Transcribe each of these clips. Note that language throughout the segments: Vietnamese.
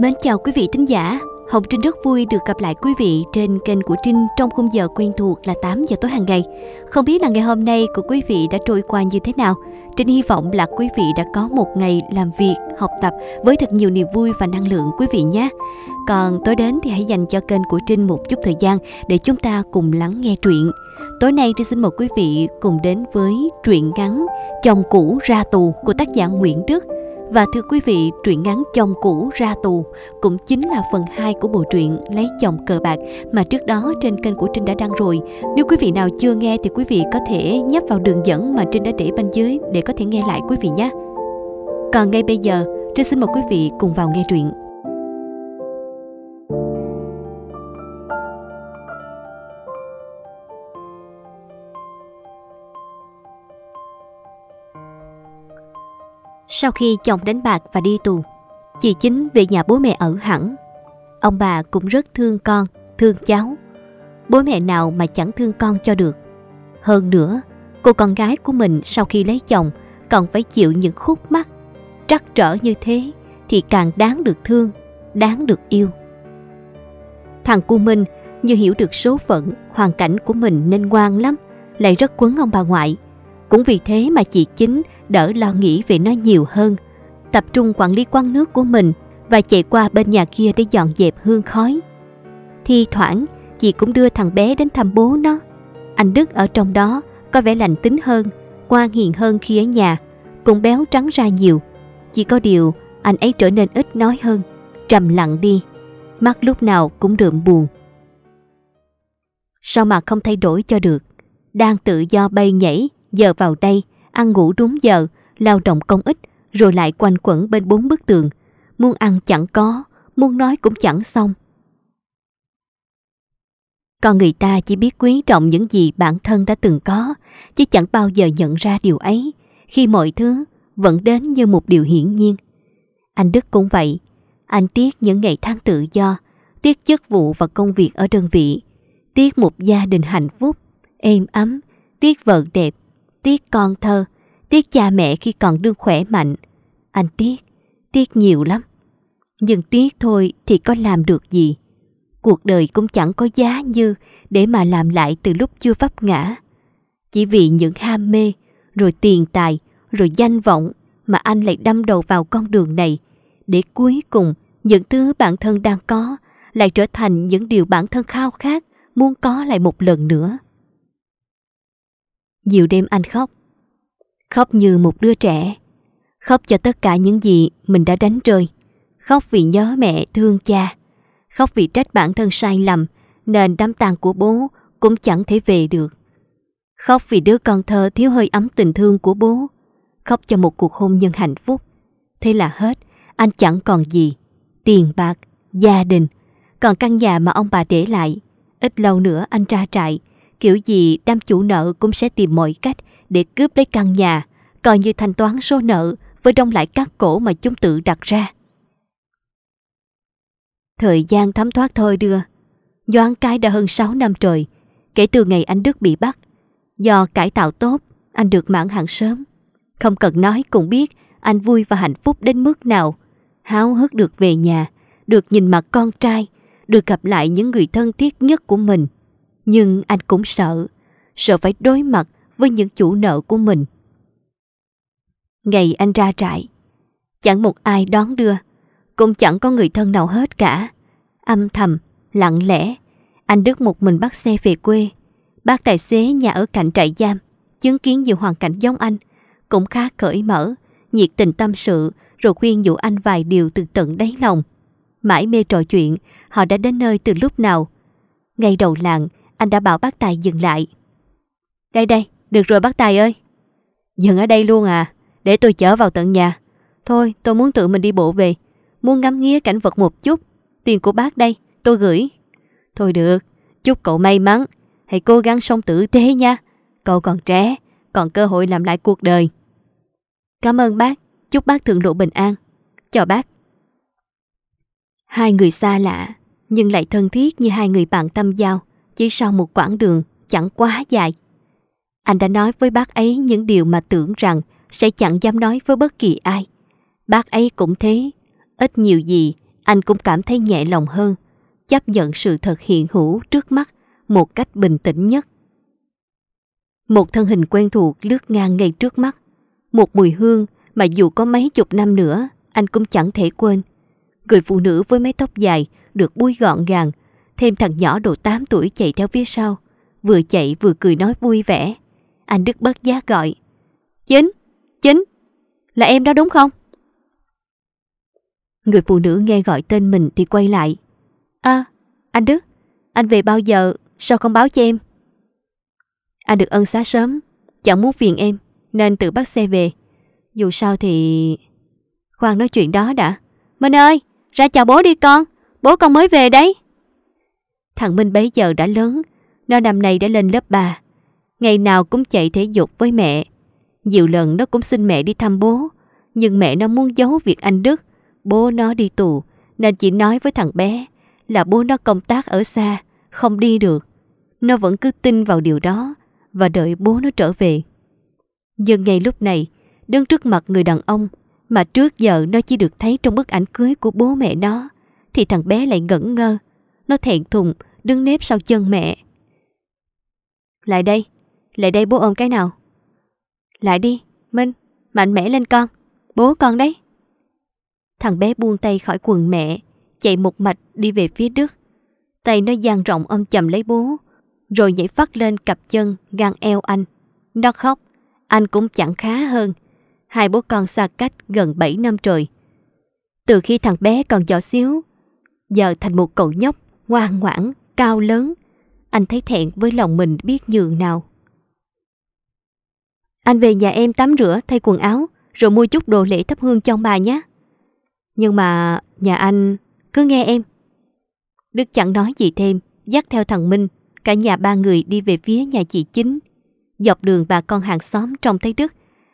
Mến chào quý vị thính giả, Hồng Trinh rất vui được gặp lại quý vị trên kênh của Trinh trong khung giờ quen thuộc là 8 giờ tối hàng ngày. Không biết là ngày hôm nay của quý vị đã trôi qua như thế nào? Trinh hy vọng là quý vị đã có một ngày làm việc, học tập với thật nhiều niềm vui và năng lượng quý vị nhé. Còn tối đến thì hãy dành cho kênh của Trinh một chút thời gian để chúng ta cùng lắng nghe truyện. Tối nay Trinh xin mời quý vị cùng đến với truyện ngắn Chồng cũ ra tù của tác giả Nguyễn Đức. Và thưa quý vị, truyện ngắn Chồng cũ ra tù cũng chính là phần 2 của bộ truyện Lấy chồng cờ bạc mà trước đó trên kênh của Trinh đã đăng rồi. Nếu quý vị nào chưa nghe thì quý vị có thể nhấp vào đường dẫn mà Trinh đã để bên dưới để có thể nghe lại quý vị nhé. Còn ngay bây giờ, Trinh xin mời quý vị cùng vào nghe truyện. Sau khi chồng đánh bạc và đi tù, chị chính về nhà bố mẹ ở hẳn. Ông bà cũng rất thương con, thương cháu. Bố mẹ nào mà chẳng thương con cho được. Hơn nữa, cô con gái của mình sau khi lấy chồng còn phải chịu những khúc mắc trắc trở như thế thì càng đáng được thương, đáng được yêu. Thằng cu Minh như hiểu được số phận, hoàn cảnh của mình nên ngoan lắm, lại rất quấn ông bà ngoại. Cũng vì thế mà chị Chính đỡ lo nghĩ về nó nhiều hơn, tập trung quản lý quán nước của mình và chạy qua bên nhà kia để dọn dẹp hương khói. Thi thoảng, chị cũng đưa thằng bé đến thăm bố nó. Anh Đức ở trong đó có vẻ lành tính hơn, ngoan hiền hơn khi ở nhà, cũng béo trắng ra nhiều. Chỉ có điều anh ấy trở nên ít nói hơn, trầm lặng đi, mắt lúc nào cũng đượm buồn. Sao mà không thay đổi cho được, đang tự do bay nhảy giờ vào đây, ăn ngủ đúng giờ, lao động công ích, rồi lại quanh quẩn bên bốn bức tường. Muốn ăn chẳng có, muốn nói cũng chẳng xong. Con người ta chỉ biết quý trọng những gì bản thân đã từng có, chứ chẳng bao giờ nhận ra điều ấy, khi mọi thứ vẫn đến như một điều hiển nhiên. Anh Đức cũng vậy, anh tiếc những ngày tháng tự do, tiếc chức vụ và công việc ở đơn vị, tiếc một gia đình hạnh phúc, êm ấm, tiếc vợ đẹp, tiếc con thơ, tiếc cha mẹ khi còn đương khỏe mạnh. Anh tiếc, tiếc nhiều lắm. Nhưng tiếc thôi thì có làm được gì. Cuộc đời cũng chẳng có giá như để mà làm lại từ lúc chưa vấp ngã. Chỉ vì những ham mê, rồi tiền tài, rồi danh vọng mà anh lại đâm đầu vào con đường này. Để cuối cùng, những thứ bản thân đang có lại trở thành những điều bản thân khao khát muốn có lại một lần nữa dịu đêm anh khóc. Khóc như một đứa trẻ. Khóc cho tất cả những gì mình đã đánh rơi. Khóc vì nhớ mẹ thương cha. Khóc vì trách bản thân sai lầm nên đám tang của bố cũng chẳng thể về được. Khóc vì đứa con thơ thiếu hơi ấm tình thương của bố. Khóc cho một cuộc hôn nhân hạnh phúc. Thế là hết, anh chẳng còn gì. Tiền bạc, gia đình, còn căn nhà mà ông bà để lại. Ít lâu nữa anh ra trại, Kiểu gì đám chủ nợ cũng sẽ tìm mọi cách để cướp lấy căn nhà, coi như thanh toán số nợ với đông lại các cổ mà chúng tự đặt ra. Thời gian thấm thoát thôi đưa. Doan cái đã hơn 6 năm trời, kể từ ngày anh Đức bị bắt. Do cải tạo tốt, anh được mãn hạn sớm. Không cần nói cũng biết anh vui và hạnh phúc đến mức nào. Háo hức được về nhà, được nhìn mặt con trai, được gặp lại những người thân thiết nhất của mình. Nhưng anh cũng sợ, sợ phải đối mặt với những chủ nợ của mình. Ngày anh ra trại, chẳng một ai đón đưa, cũng chẳng có người thân nào hết cả. Âm thầm, lặng lẽ, anh Đức một mình bắt xe về quê. Bác tài xế nhà ở cạnh trại giam, chứng kiến nhiều hoàn cảnh giống anh, cũng khá cởi mở, nhiệt tình tâm sự rồi khuyên nhủ anh vài điều từ tận đáy lòng. Mãi mê trò chuyện, họ đã đến nơi từ lúc nào. Ngay đầu làng, anh đã bảo bác Tài dừng lại. Đây đây, được rồi bác Tài ơi. Dừng ở đây luôn à, để tôi chở vào tận nhà. Thôi, tôi muốn tự mình đi bộ về, muốn ngắm nghía cảnh vật một chút. Tiền của bác đây, tôi gửi. Thôi được, chúc cậu may mắn, hãy cố gắng sống tử tế nha. Cậu còn trẻ, còn cơ hội làm lại cuộc đời. Cảm ơn bác, chúc bác thượng lộ bình an. Chào bác. Hai người xa lạ, nhưng lại thân thiết như hai người bạn tâm giao chỉ sau một quãng đường chẳng quá dài. Anh đã nói với bác ấy những điều mà tưởng rằng sẽ chẳng dám nói với bất kỳ ai. Bác ấy cũng thế, ít nhiều gì anh cũng cảm thấy nhẹ lòng hơn, chấp nhận sự thật hiện hữu trước mắt một cách bình tĩnh nhất. Một thân hình quen thuộc lướt ngang ngay trước mắt, một mùi hương mà dù có mấy chục năm nữa anh cũng chẳng thể quên. Người phụ nữ với mái tóc dài được búi gọn gàng Thêm thằng nhỏ độ 8 tuổi chạy theo phía sau, vừa chạy vừa cười nói vui vẻ. Anh Đức bất giác gọi. Chính, chính, là em đó đúng không? Người phụ nữ nghe gọi tên mình thì quay lại. À, anh Đức, anh về bao giờ, sao không báo cho em? Anh được ân xá sớm, chẳng muốn phiền em, nên tự bắt xe về. Dù sao thì... Khoan nói chuyện đó đã. Minh ơi, ra chào bố đi con, bố con mới về đấy. Thằng Minh bấy giờ đã lớn, nó năm nay đã lên lớp 3. Ngày nào cũng chạy thể dục với mẹ. Nhiều lần nó cũng xin mẹ đi thăm bố, nhưng mẹ nó muốn giấu việc anh Đức. Bố nó đi tù, nên chỉ nói với thằng bé là bố nó công tác ở xa, không đi được. Nó vẫn cứ tin vào điều đó và đợi bố nó trở về. Nhưng ngay lúc này, đứng trước mặt người đàn ông mà trước giờ nó chỉ được thấy trong bức ảnh cưới của bố mẹ nó, thì thằng bé lại ngẩn ngơ. Nó thẹn thùng đứng nép sau chân mẹ. Lại đây, lại đây bố ôm cái nào. Lại đi, Minh, mạnh mẽ lên con, bố con đấy. Thằng bé buông tay khỏi quần mẹ, chạy một mạch đi về phía Đức. Tay nó dang rộng ôm chầm lấy bố, rồi nhảy phát lên cặp chân gan eo anh. Nó khóc, anh cũng chẳng khá hơn. Hai bố con xa cách gần 7 năm trời. Từ khi thằng bé còn nhỏ xíu, giờ thành một cậu nhóc ngoan ngoãn, cao lớn. Anh thấy thẹn với lòng mình biết nhường nào. Anh về nhà em tắm rửa, thay quần áo, rồi mua chút đồ lễ thắp hương cho ông bà nhé. Nhưng mà nhà anh cứ nghe em. Đức chẳng nói gì thêm, dắt theo thằng Minh, cả nhà ba người đi về phía nhà chị chính. Dọc đường bà con hàng xóm trông thấy Đức,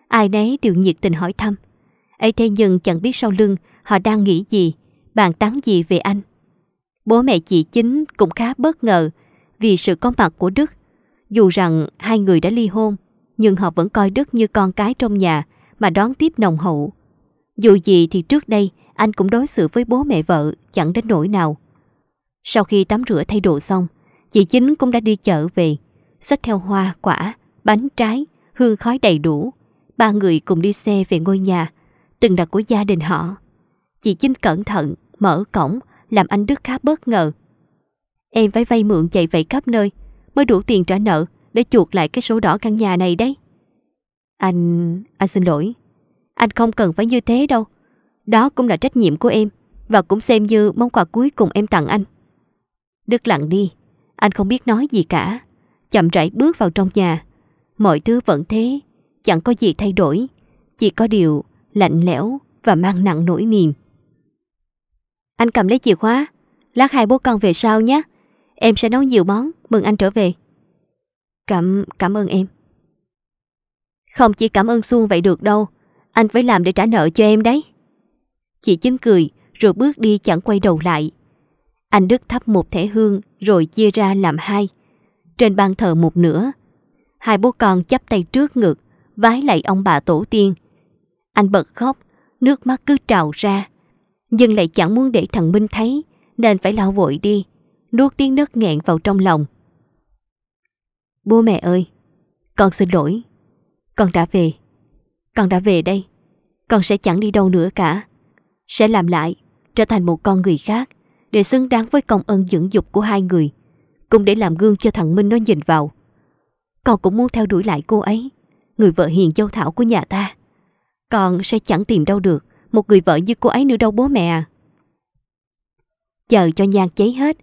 ai nấy đều nhiệt tình hỏi thăm. ấy thế nhưng chẳng biết sau lưng họ đang nghĩ gì, bàn tán gì về anh. Bố mẹ chị chính cũng khá bất ngờ vì sự có mặt của Đức. Dù rằng hai người đã ly hôn, nhưng họ vẫn coi Đức như con cái trong nhà mà đón tiếp nồng hậu. Dù gì thì trước đây anh cũng đối xử với bố mẹ vợ chẳng đến nỗi nào. Sau khi tắm rửa thay đồ xong, chị chính cũng đã đi chợ về, xách theo hoa, quả, bánh trái, hương khói đầy đủ. Ba người cùng đi xe về ngôi nhà, từng đặt của gia đình họ. Chị chính cẩn thận, mở cổng, làm anh Đức khá bất ngờ. Em phải vay mượn chạy vậy khắp nơi mới đủ tiền trả nợ để chuộc lại cái số đỏ căn nhà này đấy. Anh... anh xin lỗi. Anh không cần phải như thế đâu. Đó cũng là trách nhiệm của em và cũng xem như món quà cuối cùng em tặng anh. Đức lặng đi, anh không biết nói gì cả. Chậm rãi bước vào trong nhà. Mọi thứ vẫn thế, chẳng có gì thay đổi. Chỉ có điều lạnh lẽo và mang nặng nỗi niềm. Anh cầm lấy chìa khóa, lát hai bố con về sau nhé. Em sẽ nấu nhiều món, mừng anh trở về. Cảm, cảm ơn em. Không chỉ cảm ơn Xuân vậy được đâu, anh phải làm để trả nợ cho em đấy. Chị chấm cười rồi bước đi chẳng quay đầu lại. Anh Đức thắp một thẻ hương rồi chia ra làm hai. Trên bàn thờ một nửa, hai bố con chắp tay trước ngực, vái lạy ông bà tổ tiên. Anh bật khóc, nước mắt cứ trào ra nhưng lại chẳng muốn để thằng Minh thấy, nên phải lao vội đi, nuốt tiếng nấc nghẹn vào trong lòng. Bố mẹ ơi, con xin lỗi, con đã về, con đã về đây, con sẽ chẳng đi đâu nữa cả, sẽ làm lại, trở thành một con người khác, để xứng đáng với công ơn dưỡng dục của hai người, cũng để làm gương cho thằng Minh nó nhìn vào. Con cũng muốn theo đuổi lại cô ấy, người vợ hiền châu thảo của nhà ta. Con sẽ chẳng tìm đâu được, một người vợ như cô ấy nữa đâu bố mẹ à. Chờ cho nhang cháy hết,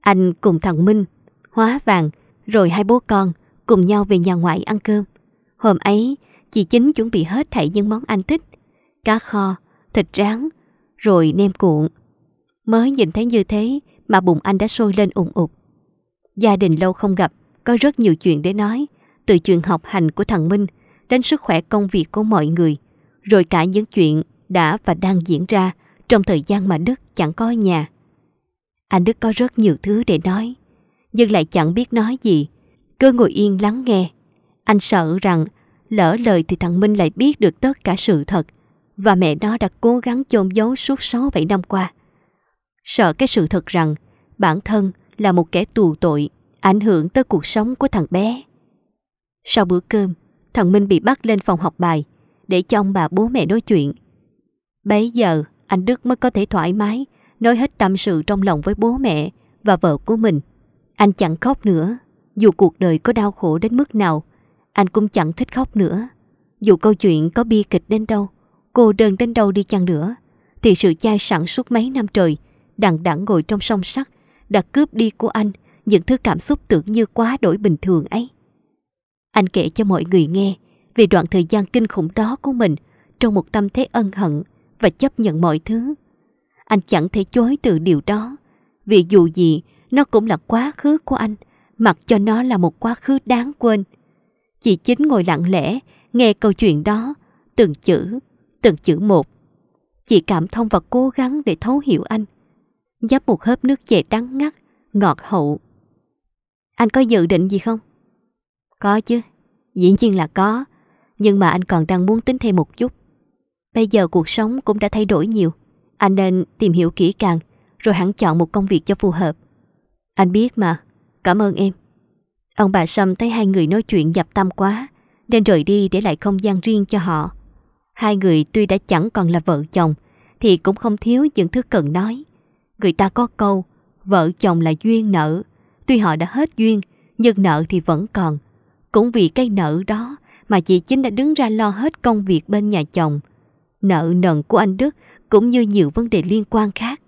anh cùng thằng Minh, hóa vàng, rồi hai bố con cùng nhau về nhà ngoại ăn cơm. Hôm ấy, chị Chính chuẩn bị hết thảy những món anh thích, cá kho, thịt rán, rồi nem cuộn. Mới nhìn thấy như thế mà bụng anh đã sôi lên ủng ụt. Gia đình lâu không gặp, có rất nhiều chuyện để nói, từ chuyện học hành của thằng Minh đến sức khỏe công việc của mọi người, rồi cả những chuyện đã và đang diễn ra trong thời gian mà Đức chẳng có nhà. Anh Đức có rất nhiều thứ để nói, nhưng lại chẳng biết nói gì. Cứ ngồi yên lắng nghe. Anh sợ rằng lỡ lời thì thằng Minh lại biết được tất cả sự thật và mẹ nó đã cố gắng chôn giấu suốt 6-7 năm qua. Sợ cái sự thật rằng bản thân là một kẻ tù tội ảnh hưởng tới cuộc sống của thằng bé. Sau bữa cơm, thằng Minh bị bắt lên phòng học bài để cho ông bà bố mẹ nói chuyện Bấy giờ, anh Đức mới có thể thoải mái, nói hết tâm sự trong lòng với bố mẹ và vợ của mình. Anh chẳng khóc nữa, dù cuộc đời có đau khổ đến mức nào, anh cũng chẳng thích khóc nữa. Dù câu chuyện có bi kịch đến đâu, cô đơn đến đâu đi chăng nữa, thì sự chai sản suốt mấy năm trời, đằng đẵng ngồi trong song sắt, đã cướp đi của anh những thứ cảm xúc tưởng như quá đổi bình thường ấy. Anh kể cho mọi người nghe về đoạn thời gian kinh khủng đó của mình trong một tâm thế ân hận, và chấp nhận mọi thứ. Anh chẳng thể chối từ điều đó, vì dù gì nó cũng là quá khứ của anh, mặc cho nó là một quá khứ đáng quên. Chị chính ngồi lặng lẽ, nghe câu chuyện đó, từng chữ, từng chữ một. Chị cảm thông và cố gắng để thấu hiểu anh. Nhấp một hớp nước chè đắng ngắt, ngọt hậu. Anh có dự định gì không? Có chứ, dĩ nhiên là có, nhưng mà anh còn đang muốn tính thêm một chút. Bây giờ cuộc sống cũng đã thay đổi nhiều. Anh nên tìm hiểu kỹ càng, rồi hẳn chọn một công việc cho phù hợp. Anh biết mà, cảm ơn em. Ông bà Sâm thấy hai người nói chuyện dập tâm quá, nên rời đi để lại không gian riêng cho họ. Hai người tuy đã chẳng còn là vợ chồng, thì cũng không thiếu những thứ cần nói. Người ta có câu, vợ chồng là duyên nợ. Tuy họ đã hết duyên, nhưng nợ thì vẫn còn. Cũng vì cái nợ đó mà chị Chính đã đứng ra lo hết công việc bên nhà chồng nợ nần của anh Đức cũng như nhiều vấn đề liên quan khác.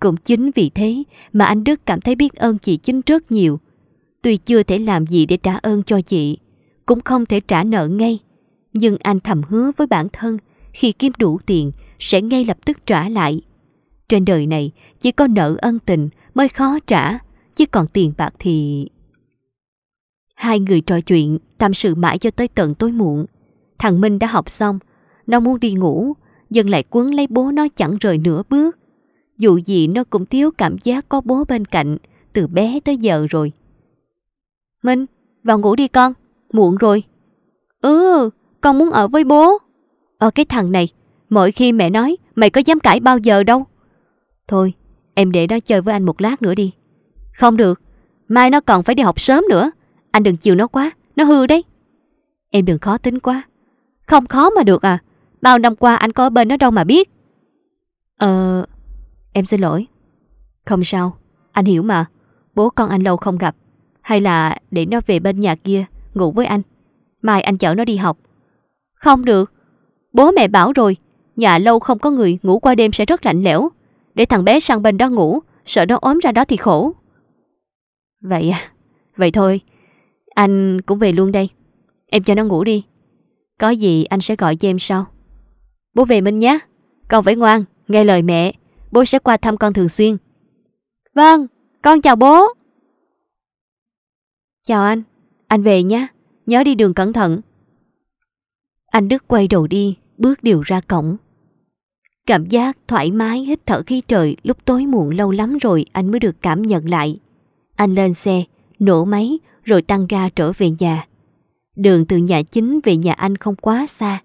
Cũng chính vì thế mà anh Đức cảm thấy biết ơn chị Chính rất nhiều. Tuy chưa thể làm gì để trả ơn cho chị, cũng không thể trả nợ ngay. Nhưng anh thầm hứa với bản thân khi kiếm đủ tiền sẽ ngay lập tức trả lại. Trên đời này chỉ có nợ ân tình mới khó trả, chứ còn tiền bạc thì... Hai người trò chuyện, tâm sự mãi cho tới tận tối muộn. Thằng Minh đã học xong nó muốn đi ngủ, dân lại quấn lấy bố nó chẳng rời nửa bước. Dù gì nó cũng thiếu cảm giác có bố bên cạnh, từ bé tới giờ rồi. Minh, vào ngủ đi con, muộn rồi. Ừ, con muốn ở với bố. Ở ờ, cái thằng này, mỗi khi mẹ nói mày có dám cãi bao giờ đâu. Thôi, em để nó chơi với anh một lát nữa đi. Không được, mai nó còn phải đi học sớm nữa. Anh đừng chiều nó quá, nó hư đấy. Em đừng khó tính quá. Không khó mà được à, Bao năm qua anh có ở bên nó đâu mà biết Ờ Em xin lỗi Không sao Anh hiểu mà Bố con anh lâu không gặp Hay là để nó về bên nhà kia Ngủ với anh Mai anh chở nó đi học Không được Bố mẹ bảo rồi Nhà lâu không có người ngủ qua đêm sẽ rất lạnh lẽo Để thằng bé sang bên đó ngủ Sợ nó ốm ra đó thì khổ Vậy à Vậy thôi Anh cũng về luôn đây Em cho nó ngủ đi Có gì anh sẽ gọi cho em sau Bố về Minh nhé. Con phải ngoan, nghe lời mẹ. Bố sẽ qua thăm con thường xuyên. Vâng, con chào bố. Chào anh, anh về nhé. Nhớ đi đường cẩn thận. Anh Đức quay đầu đi, bước đều ra cổng. Cảm giác thoải mái hít thở khí trời lúc tối muộn lâu lắm rồi anh mới được cảm nhận lại. Anh lên xe, nổ máy rồi tăng ga trở về nhà. Đường từ nhà chính về nhà anh không quá xa,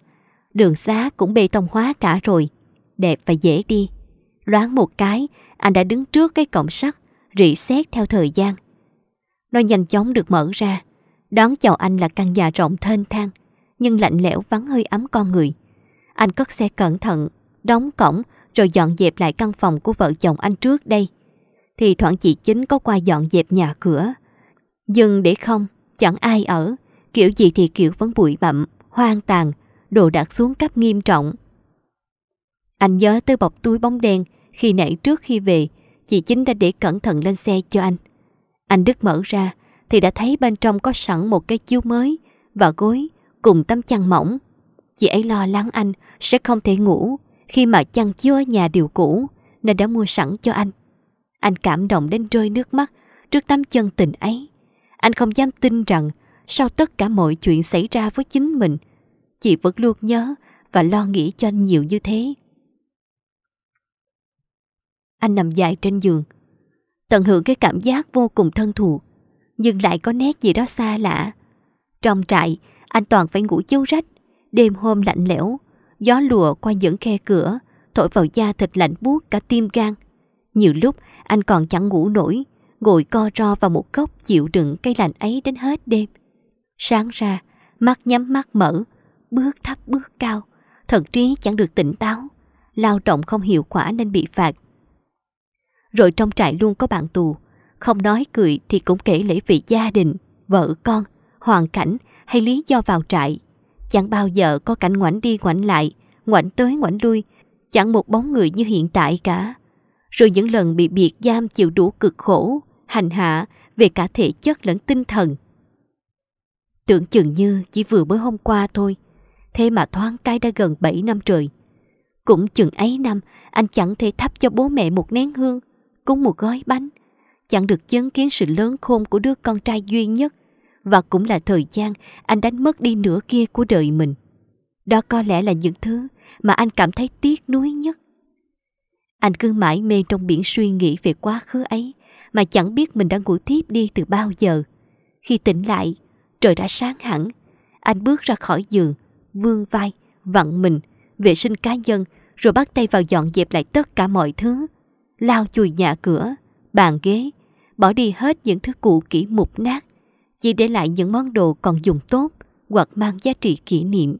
Đường xá cũng bê tông hóa cả rồi, đẹp và dễ đi. Loáng một cái, anh đã đứng trước cái cổng sắt, rỉ xét theo thời gian. Nó nhanh chóng được mở ra, đón chào anh là căn nhà rộng thênh thang, nhưng lạnh lẽo vắng hơi ấm con người. Anh cất xe cẩn thận, đóng cổng rồi dọn dẹp lại căn phòng của vợ chồng anh trước đây. Thì thoảng chị chính có qua dọn dẹp nhà cửa. Nhưng để không, chẳng ai ở, kiểu gì thì kiểu vẫn bụi bặm, hoang tàn, đồ đạc xuống cấp nghiêm trọng. Anh nhớ tới bọc túi bóng đen khi nãy trước khi về, chị chính đã để cẩn thận lên xe cho anh. Anh đứt mở ra thì đã thấy bên trong có sẵn một cái chiếu mới và gối cùng tấm chăn mỏng. Chị ấy lo lắng anh sẽ không thể ngủ khi mà chăn chiếu ở nhà điều cũ nên đã mua sẵn cho anh. Anh cảm động đến rơi nước mắt trước tấm chân tình ấy. Anh không dám tin rằng sau tất cả mọi chuyện xảy ra với chính mình, chị vẫn luôn nhớ và lo nghĩ cho anh nhiều như thế. Anh nằm dài trên giường, tận hưởng cái cảm giác vô cùng thân thuộc, nhưng lại có nét gì đó xa lạ. Trong trại, anh toàn phải ngủ chiếu rách, đêm hôm lạnh lẽo, gió lùa qua những khe cửa, thổi vào da thịt lạnh buốt cả tim gan. Nhiều lúc anh còn chẳng ngủ nổi, ngồi co ro vào một góc chịu đựng cái lạnh ấy đến hết đêm. Sáng ra, mắt nhắm mắt mở, bước thấp bước cao, thậm chí chẳng được tỉnh táo, lao động không hiệu quả nên bị phạt. Rồi trong trại luôn có bạn tù, không nói cười thì cũng kể lễ vị gia đình, vợ con, hoàn cảnh hay lý do vào trại. Chẳng bao giờ có cảnh ngoảnh đi ngoảnh lại, ngoảnh tới ngoảnh lui, chẳng một bóng người như hiện tại cả. Rồi những lần bị biệt giam chịu đủ cực khổ, hành hạ về cả thể chất lẫn tinh thần. Tưởng chừng như chỉ vừa mới hôm qua thôi, thế mà thoáng cái đã gần 7 năm trời. Cũng chừng ấy năm, anh chẳng thể thắp cho bố mẹ một nén hương, cúng một gói bánh. Chẳng được chứng kiến sự lớn khôn của đứa con trai duy nhất, và cũng là thời gian anh đánh mất đi nửa kia của đời mình. Đó có lẽ là những thứ mà anh cảm thấy tiếc nuối nhất. Anh cứ mãi mê trong biển suy nghĩ về quá khứ ấy, mà chẳng biết mình đã ngủ thiếp đi từ bao giờ. Khi tỉnh lại, trời đã sáng hẳn. Anh bước ra khỏi giường, vươn vai, vặn mình, vệ sinh cá nhân, rồi bắt tay vào dọn dẹp lại tất cả mọi thứ. Lao chùi nhà cửa, bàn ghế, bỏ đi hết những thứ cũ kỹ mục nát, chỉ để lại những món đồ còn dùng tốt hoặc mang giá trị kỷ niệm.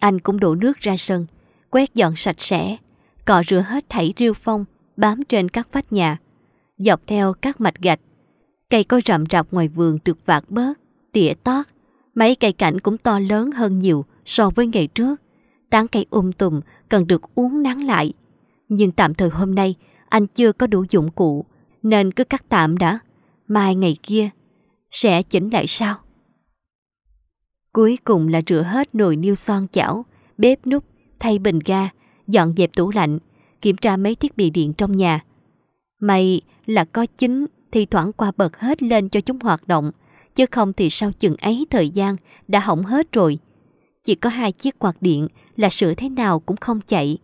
Anh cũng đổ nước ra sân, quét dọn sạch sẽ, cọ rửa hết thảy rêu phong bám trên các vách nhà, dọc theo các mạch gạch. Cây coi rậm rạp ngoài vườn được vạt bớt, tỉa tót, Mấy cây cảnh cũng to lớn hơn nhiều so với ngày trước. Tán cây um tùm cần được uốn nắng lại. Nhưng tạm thời hôm nay, anh chưa có đủ dụng cụ, nên cứ cắt tạm đã. Mai ngày kia, sẽ chỉnh lại sao? Cuối cùng là rửa hết nồi niêu son chảo, bếp nút, thay bình ga, dọn dẹp tủ lạnh, kiểm tra mấy thiết bị điện trong nhà. May là có chính thì thoảng qua bật hết lên cho chúng hoạt động, chứ không thì sau chừng ấy thời gian đã hỏng hết rồi. Chỉ có hai chiếc quạt điện là sửa thế nào cũng không chạy.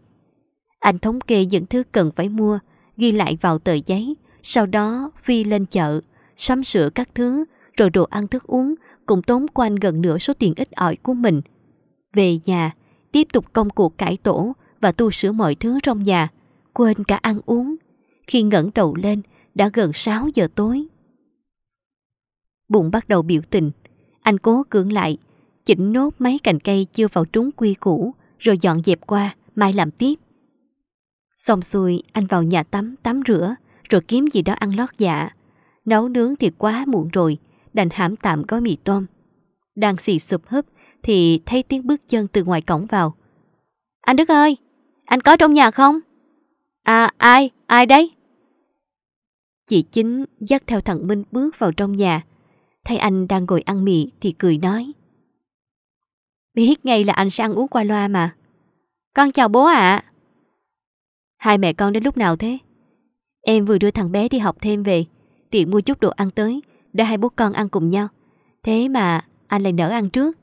Anh thống kê những thứ cần phải mua, ghi lại vào tờ giấy, sau đó phi lên chợ, sắm sửa các thứ, rồi đồ ăn thức uống cũng tốn quanh gần nửa số tiền ít ỏi của mình. Về nhà, tiếp tục công cuộc cải tổ và tu sửa mọi thứ trong nhà, quên cả ăn uống. Khi ngẩng đầu lên, đã gần 6 giờ tối. Bụng bắt đầu biểu tình. Anh cố cưỡng lại, chỉnh nốt mấy cành cây chưa vào trúng quy củ rồi dọn dẹp qua, mai làm tiếp. Xong xuôi, anh vào nhà tắm, tắm rửa, rồi kiếm gì đó ăn lót dạ. Nấu nướng thì quá muộn rồi, đành hãm tạm gói mì tôm. Đang xì sụp húp thì thấy tiếng bước chân từ ngoài cổng vào. Anh Đức ơi, anh có trong nhà không? À, ai, ai đấy? Chị Chính dắt theo thằng Minh bước vào trong nhà, thấy anh đang ngồi ăn mì thì cười nói. Biết ngay là anh sẽ ăn uống qua loa mà. Con chào bố ạ. Hai mẹ con đến lúc nào thế? Em vừa đưa thằng bé đi học thêm về, tiện mua chút đồ ăn tới, để hai bố con ăn cùng nhau. Thế mà anh lại nỡ ăn trước.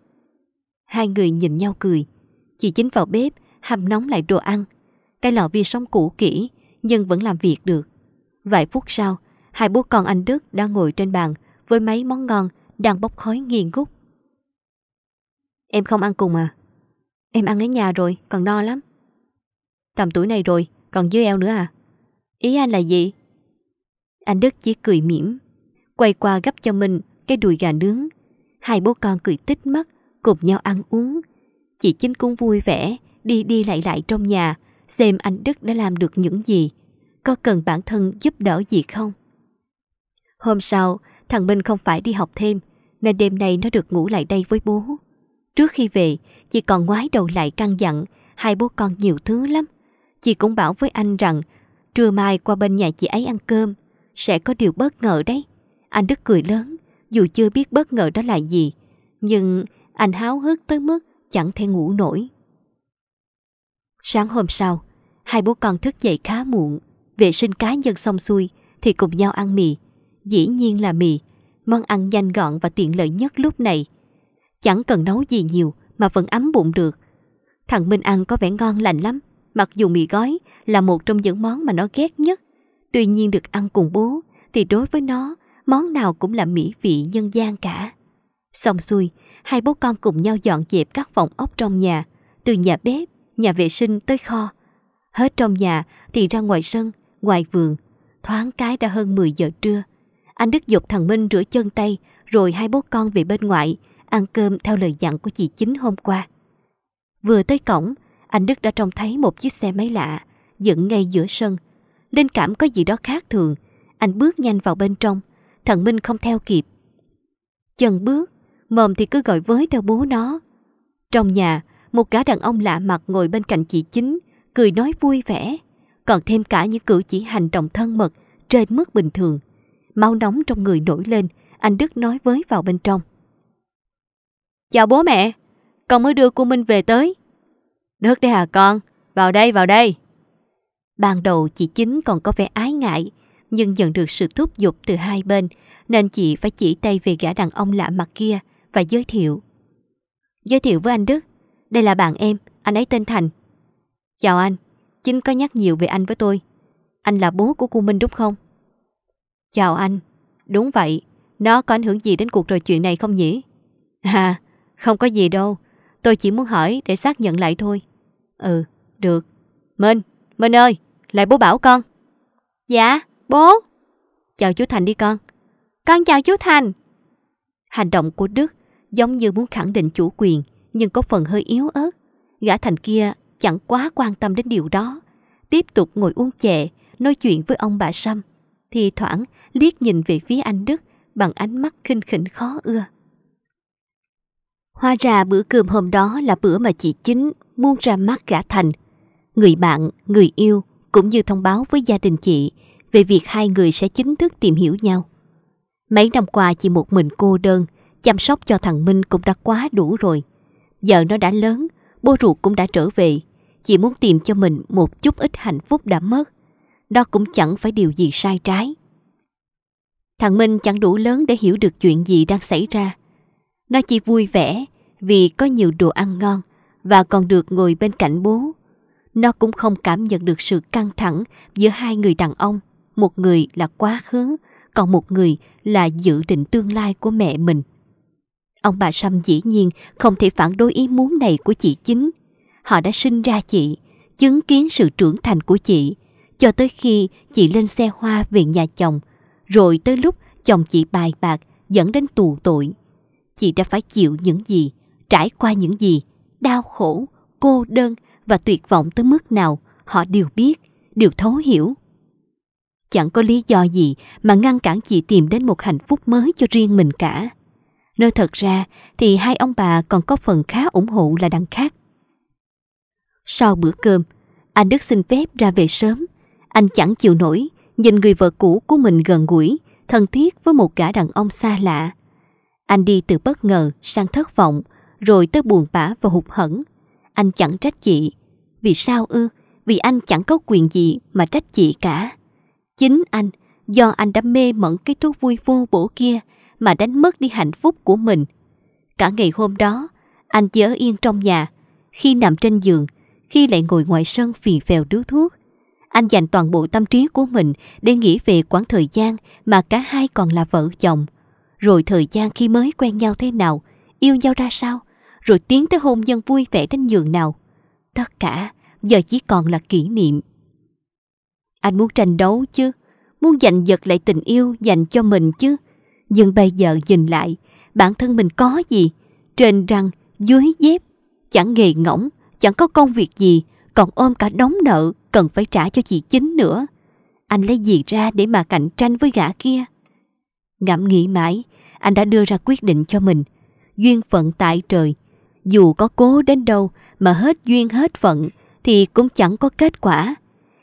Hai người nhìn nhau cười. Chị chính vào bếp, hầm nóng lại đồ ăn. Cái lò vi sóng cũ kỹ, nhưng vẫn làm việc được. Vài phút sau, hai bố con anh Đức đang ngồi trên bàn, với mấy món ngon đang bốc khói nghiền ngút. Em không ăn cùng à? Em ăn ở nhà rồi, còn no lắm. Tầm tuổi này rồi, còn dưới eo nữa à? Ý anh là gì? Anh Đức chỉ cười mỉm, quay qua gấp cho mình cái đùi gà nướng. Hai bố con cười tích mắt, cùng nhau ăn uống. Chị Chính cũng vui vẻ, đi đi lại lại trong nhà, xem anh Đức đã làm được những gì, có cần bản thân giúp đỡ gì không. Hôm sau, Thằng Minh không phải đi học thêm Nên đêm nay nó được ngủ lại đây với bố Trước khi về Chị còn ngoái đầu lại căng dặn Hai bố con nhiều thứ lắm Chị cũng bảo với anh rằng Trưa mai qua bên nhà chị ấy ăn cơm Sẽ có điều bất ngờ đấy Anh Đức cười lớn Dù chưa biết bất ngờ đó là gì Nhưng anh háo hức tới mức Chẳng thể ngủ nổi Sáng hôm sau Hai bố con thức dậy khá muộn Vệ sinh cá nhân xong xuôi Thì cùng nhau ăn mì dĩ nhiên là mì, món ăn nhanh gọn và tiện lợi nhất lúc này. Chẳng cần nấu gì nhiều mà vẫn ấm bụng được. Thằng Minh ăn có vẻ ngon lành lắm, mặc dù mì gói là một trong những món mà nó ghét nhất. Tuy nhiên được ăn cùng bố thì đối với nó, món nào cũng là mỹ vị nhân gian cả. Xong xuôi, hai bố con cùng nhau dọn dẹp các phòng ốc trong nhà, từ nhà bếp, nhà vệ sinh tới kho. Hết trong nhà thì ra ngoài sân, ngoài vườn, thoáng cái đã hơn 10 giờ trưa. Anh Đức dục thằng Minh rửa chân tay, rồi hai bố con về bên ngoại, ăn cơm theo lời dặn của chị Chính hôm qua. Vừa tới cổng, anh Đức đã trông thấy một chiếc xe máy lạ, dựng ngay giữa sân. Linh cảm có gì đó khác thường, anh bước nhanh vào bên trong, thằng Minh không theo kịp. Chân bước, mồm thì cứ gọi với theo bố nó. Trong nhà, một gã đàn ông lạ mặt ngồi bên cạnh chị Chính, cười nói vui vẻ, còn thêm cả những cử chỉ hành động thân mật trên mức bình thường máu nóng trong người nổi lên, anh Đức nói với vào bên trong. Chào bố mẹ, con mới đưa cô Minh về tới. Nước đây hả à con, vào đây vào đây. Ban đầu chị Chính còn có vẻ ái ngại, nhưng nhận được sự thúc giục từ hai bên, nên chị phải chỉ tay về gã đàn ông lạ mặt kia và giới thiệu. Giới thiệu với anh Đức, đây là bạn em, anh ấy tên Thành. Chào anh, Chính có nhắc nhiều về anh với tôi. Anh là bố của cô Minh đúng không? Chào anh. Đúng vậy, nó có ảnh hưởng gì đến cuộc trò chuyện này không nhỉ? À, không có gì đâu. Tôi chỉ muốn hỏi để xác nhận lại thôi. Ừ, được. Minh, Minh ơi, lại bố bảo con. Dạ, bố. Chào chú Thành đi con. Con chào chú Thành. Hành động của Đức giống như muốn khẳng định chủ quyền nhưng có phần hơi yếu ớt. Gã Thành kia chẳng quá quan tâm đến điều đó. Tiếp tục ngồi uống chè, nói chuyện với ông bà Sâm thì thoảng liếc nhìn về phía anh Đức bằng ánh mắt khinh khỉnh khó ưa. Hóa ra bữa cơm hôm đó là bữa mà chị Chính buông ra mắt gã Thành. Người bạn, người yêu cũng như thông báo với gia đình chị về việc hai người sẽ chính thức tìm hiểu nhau. Mấy năm qua chị một mình cô đơn, chăm sóc cho thằng Minh cũng đã quá đủ rồi. Giờ nó đã lớn, bố ruột cũng đã trở về. Chị muốn tìm cho mình một chút ít hạnh phúc đã mất đó cũng chẳng phải điều gì sai trái. Thằng Minh chẳng đủ lớn để hiểu được chuyện gì đang xảy ra. Nó chỉ vui vẻ vì có nhiều đồ ăn ngon và còn được ngồi bên cạnh bố. Nó cũng không cảm nhận được sự căng thẳng giữa hai người đàn ông, một người là quá khứ, còn một người là dự định tương lai của mẹ mình. Ông bà Sâm dĩ nhiên không thể phản đối ý muốn này của chị chính. Họ đã sinh ra chị, chứng kiến sự trưởng thành của chị cho tới khi chị lên xe hoa về nhà chồng, rồi tới lúc chồng chị bài bạc dẫn đến tù tội. Chị đã phải chịu những gì, trải qua những gì, đau khổ, cô đơn và tuyệt vọng tới mức nào, họ đều biết, đều thấu hiểu. Chẳng có lý do gì mà ngăn cản chị tìm đến một hạnh phúc mới cho riêng mình cả. Nơi thật ra thì hai ông bà còn có phần khá ủng hộ là đằng khác. Sau bữa cơm, anh Đức xin phép ra về sớm anh chẳng chịu nổi, nhìn người vợ cũ của mình gần gũi, thân thiết với một gã đàn ông xa lạ. Anh đi từ bất ngờ sang thất vọng, rồi tới buồn bã và hụt hẫng. Anh chẳng trách chị. Vì sao ư? Vì anh chẳng có quyền gì mà trách chị cả. Chính anh, do anh đã mê mẩn cái thuốc vui vô bổ kia mà đánh mất đi hạnh phúc của mình. Cả ngày hôm đó, anh chỉ ở yên trong nhà, khi nằm trên giường, khi lại ngồi ngoài sân phì phèo điếu thuốc, anh dành toàn bộ tâm trí của mình để nghĩ về quãng thời gian mà cả hai còn là vợ chồng. Rồi thời gian khi mới quen nhau thế nào, yêu nhau ra sao, rồi tiến tới hôn nhân vui vẻ đến nhường nào. Tất cả giờ chỉ còn là kỷ niệm. Anh muốn tranh đấu chứ, muốn giành giật lại tình yêu dành cho mình chứ. Nhưng bây giờ nhìn lại, bản thân mình có gì? Trên răng, dưới dép, chẳng nghề ngỗng, chẳng có công việc gì, còn ôm cả đống nợ, cần phải trả cho chị chính nữa. Anh lấy gì ra để mà cạnh tranh với gã kia? Ngẫm nghĩ mãi, anh đã đưa ra quyết định cho mình. Duyên phận tại trời. Dù có cố đến đâu mà hết duyên hết phận thì cũng chẳng có kết quả.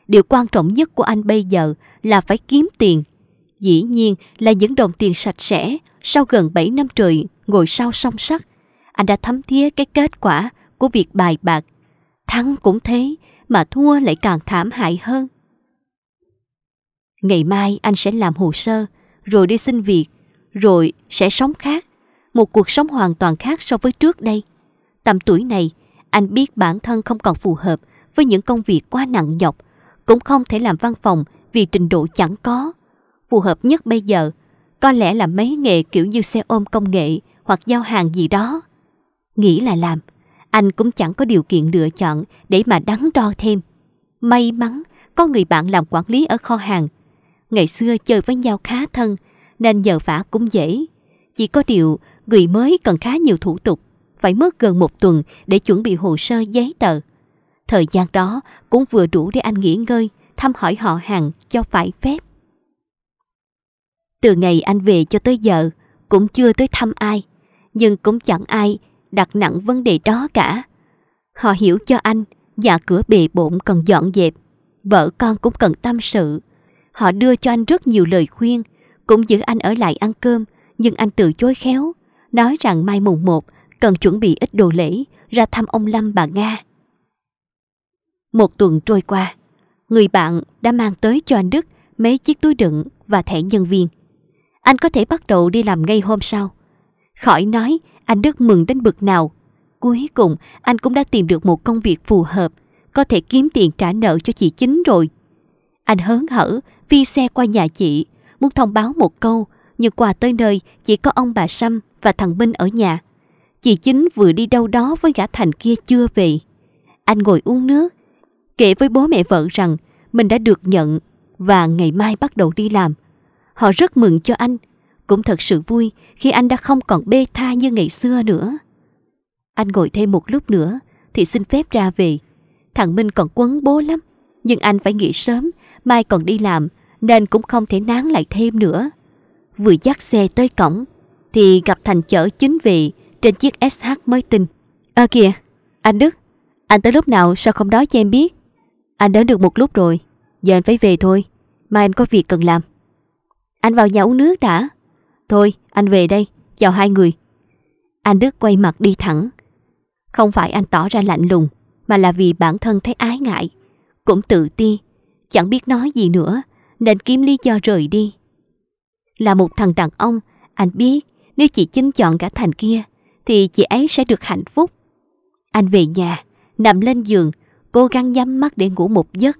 Điều quan trọng nhất của anh bây giờ là phải kiếm tiền. Dĩ nhiên là những đồng tiền sạch sẽ sau gần 7 năm trời ngồi sau song sắt. Anh đã thấm thía cái kết quả của việc bài bạc. Thắng cũng thế, mà thua lại càng thảm hại hơn. Ngày mai anh sẽ làm hồ sơ, rồi đi xin việc, rồi sẽ sống khác, một cuộc sống hoàn toàn khác so với trước đây. Tầm tuổi này, anh biết bản thân không còn phù hợp với những công việc quá nặng nhọc, cũng không thể làm văn phòng vì trình độ chẳng có. Phù hợp nhất bây giờ, có lẽ là mấy nghề kiểu như xe ôm công nghệ hoặc giao hàng gì đó. Nghĩ là làm, anh cũng chẳng có điều kiện lựa chọn để mà đắn đo thêm. May mắn có người bạn làm quản lý ở kho hàng. Ngày xưa chơi với nhau khá thân nên nhờ vả cũng dễ. Chỉ có điều người mới cần khá nhiều thủ tục, phải mất gần một tuần để chuẩn bị hồ sơ giấy tờ. Thời gian đó cũng vừa đủ để anh nghỉ ngơi, thăm hỏi họ hàng cho phải phép. Từ ngày anh về cho tới giờ, cũng chưa tới thăm ai, nhưng cũng chẳng ai đặt nặng vấn đề đó cả. Họ hiểu cho anh, nhà cửa bề bộn cần dọn dẹp, vợ con cũng cần tâm sự. Họ đưa cho anh rất nhiều lời khuyên, cũng giữ anh ở lại ăn cơm, nhưng anh từ chối khéo, nói rằng mai mùng 1 cần chuẩn bị ít đồ lễ ra thăm ông Lâm bà Nga. Một tuần trôi qua, người bạn đã mang tới cho anh Đức mấy chiếc túi đựng và thẻ nhân viên. Anh có thể bắt đầu đi làm ngay hôm sau. Khỏi nói anh Đức mừng đến bực nào. Cuối cùng, anh cũng đã tìm được một công việc phù hợp, có thể kiếm tiền trả nợ cho chị chính rồi. Anh hớn hở, phi xe qua nhà chị, muốn thông báo một câu, nhưng qua tới nơi chỉ có ông bà Sâm và thằng Minh ở nhà. Chị chính vừa đi đâu đó với gã thành kia chưa về. Anh ngồi uống nước, kể với bố mẹ vợ rằng mình đã được nhận và ngày mai bắt đầu đi làm. Họ rất mừng cho anh, cũng thật sự vui khi anh đã không còn bê tha như ngày xưa nữa. Anh ngồi thêm một lúc nữa thì xin phép ra về. Thằng Minh còn quấn bố lắm, nhưng anh phải nghỉ sớm, mai còn đi làm nên cũng không thể nán lại thêm nữa. Vừa dắt xe tới cổng thì gặp Thành chở chính vị trên chiếc SH mới tinh. À kìa, anh Đức, anh tới lúc nào sao không nói cho em biết? Anh đến được một lúc rồi, giờ anh phải về thôi, mai anh có việc cần làm. Anh vào nhà uống nước đã. Thôi, anh về đây, chào hai người. Anh Đức quay mặt đi thẳng. Không phải anh tỏ ra lạnh lùng, mà là vì bản thân thấy ái ngại. Cũng tự ti, chẳng biết nói gì nữa, nên kiếm lý do rời đi. Là một thằng đàn ông, anh biết nếu chị chính chọn cả thành kia, thì chị ấy sẽ được hạnh phúc. Anh về nhà, nằm lên giường, cố gắng nhắm mắt để ngủ một giấc.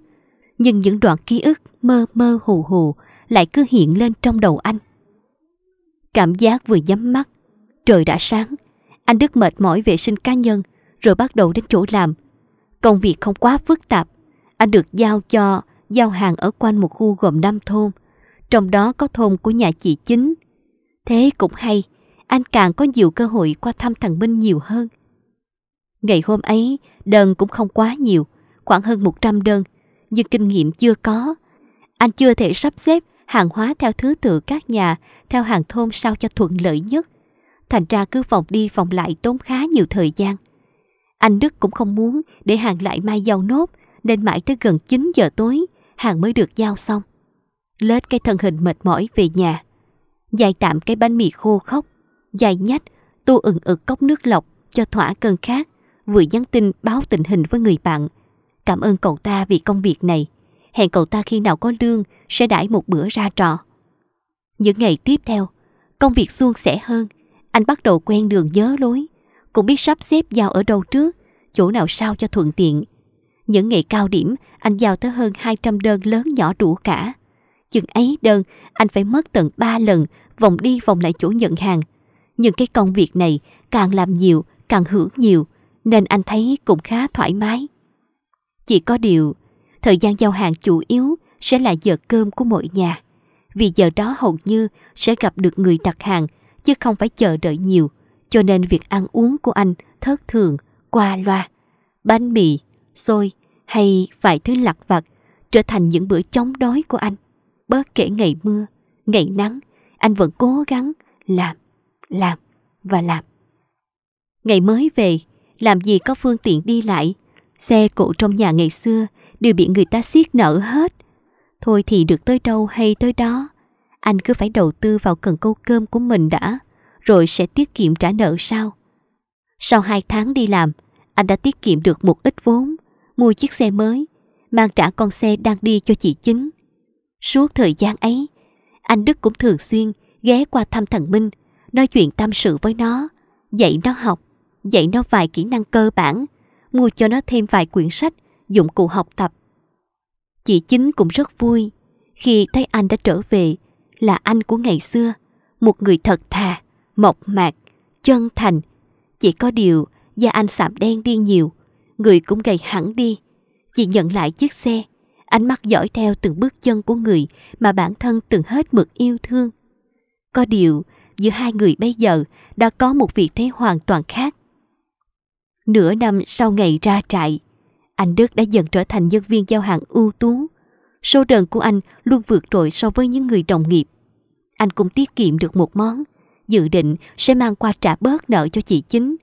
Nhưng những đoạn ký ức mơ mơ hồ hồ lại cứ hiện lên trong đầu anh. Cảm giác vừa nhắm mắt, trời đã sáng. Anh Đức mệt mỏi vệ sinh cá nhân rồi bắt đầu đến chỗ làm. Công việc không quá phức tạp. Anh được giao cho giao hàng ở quanh một khu gồm 5 thôn. Trong đó có thôn của nhà chị chính. Thế cũng hay, anh càng có nhiều cơ hội qua thăm thằng Minh nhiều hơn. Ngày hôm ấy, đơn cũng không quá nhiều, khoảng hơn 100 đơn, nhưng kinh nghiệm chưa có. Anh chưa thể sắp xếp hàng hóa theo thứ tự các nhà, theo hàng thôn sao cho thuận lợi nhất. Thành ra cứ vòng đi vòng lại tốn khá nhiều thời gian. Anh Đức cũng không muốn để hàng lại mai giao nốt, nên mãi tới gần 9 giờ tối, hàng mới được giao xong. Lết cái thân hình mệt mỏi về nhà. Dài tạm cái bánh mì khô khóc, dài nhách, tu ừng ực cốc nước lọc cho thỏa cơn khát, vừa nhắn tin báo tình hình với người bạn. Cảm ơn cậu ta vì công việc này hẹn cậu ta khi nào có lương sẽ đãi một bữa ra trò. Những ngày tiếp theo, công việc suôn sẻ hơn, anh bắt đầu quen đường nhớ lối, cũng biết sắp xếp giao ở đâu trước, chỗ nào sao cho thuận tiện. Những ngày cao điểm, anh giao tới hơn 200 đơn lớn nhỏ đủ cả. Chừng ấy đơn, anh phải mất tận 3 lần vòng đi vòng lại chỗ nhận hàng. Nhưng cái công việc này càng làm nhiều, càng hưởng nhiều, nên anh thấy cũng khá thoải mái. Chỉ có điều, Thời gian giao hàng chủ yếu sẽ là giờ cơm của mỗi nhà. Vì giờ đó hầu như sẽ gặp được người đặt hàng chứ không phải chờ đợi nhiều. Cho nên việc ăn uống của anh thất thường, qua loa. Bánh mì, xôi hay vài thứ lặt vặt trở thành những bữa chống đói của anh. Bất kể ngày mưa, ngày nắng, anh vẫn cố gắng làm, làm và làm. Ngày mới về, làm gì có phương tiện đi lại, xe cộ trong nhà ngày xưa đều bị người ta siết nợ hết. Thôi thì được tới đâu hay tới đó. Anh cứ phải đầu tư vào cần câu cơm của mình đã, rồi sẽ tiết kiệm trả nợ sau. Sau 2 tháng đi làm, anh đã tiết kiệm được một ít vốn, mua chiếc xe mới, mang trả con xe đang đi cho chị chính. Suốt thời gian ấy, anh Đức cũng thường xuyên ghé qua thăm thằng Minh, nói chuyện tâm sự với nó, dạy nó học, dạy nó vài kỹ năng cơ bản, mua cho nó thêm vài quyển sách dụng cụ học tập. Chị chính cũng rất vui khi thấy anh đã trở về là anh của ngày xưa, một người thật thà, mộc mạc, chân thành. Chỉ có điều da anh sạm đen đi nhiều, người cũng gầy hẳn đi. Chị nhận lại chiếc xe, ánh mắt dõi theo từng bước chân của người mà bản thân từng hết mực yêu thương. Có điều, giữa hai người bây giờ đã có một vị thế hoàn toàn khác. Nửa năm sau ngày ra trại, anh Đức đã dần trở thành nhân viên giao hàng ưu tú. Số đơn của anh luôn vượt trội so với những người đồng nghiệp. Anh cũng tiết kiệm được một món, dự định sẽ mang qua trả bớt nợ cho chị chính.